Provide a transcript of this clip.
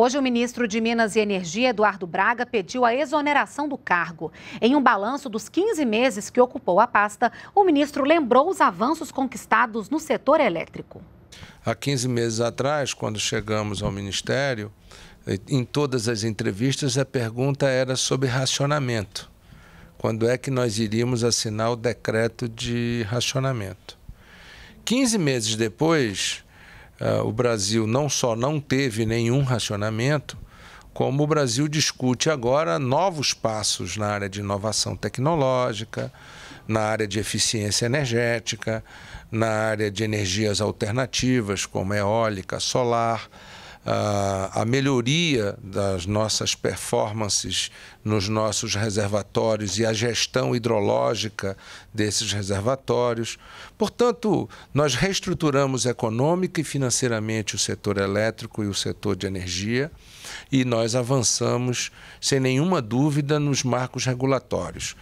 Hoje, o ministro de Minas e Energia, Eduardo Braga, pediu a exoneração do cargo. Em um balanço dos 15 meses que ocupou a pasta, o ministro lembrou os avanços conquistados no setor elétrico. Há 15 meses atrás, quando chegamos ao ministério, em todas as entrevistas a pergunta era sobre racionamento. Quando é que nós iríamos assinar o decreto de racionamento? 15 meses depois, uh, o Brasil não só não teve nenhum racionamento, como o Brasil discute agora novos passos na área de inovação tecnológica, na área de eficiência energética, na área de energias alternativas, como eólica, solar a, melhoria das nossas performances nos nossos reservatórios e a gestão hidrológica desses reservatórios. Portanto, nós reestruturamos econômica e financeiramente o setor elétrico e o setor de energia e nós avançamos, sem nenhuma dúvida, nos marcos regulatórios.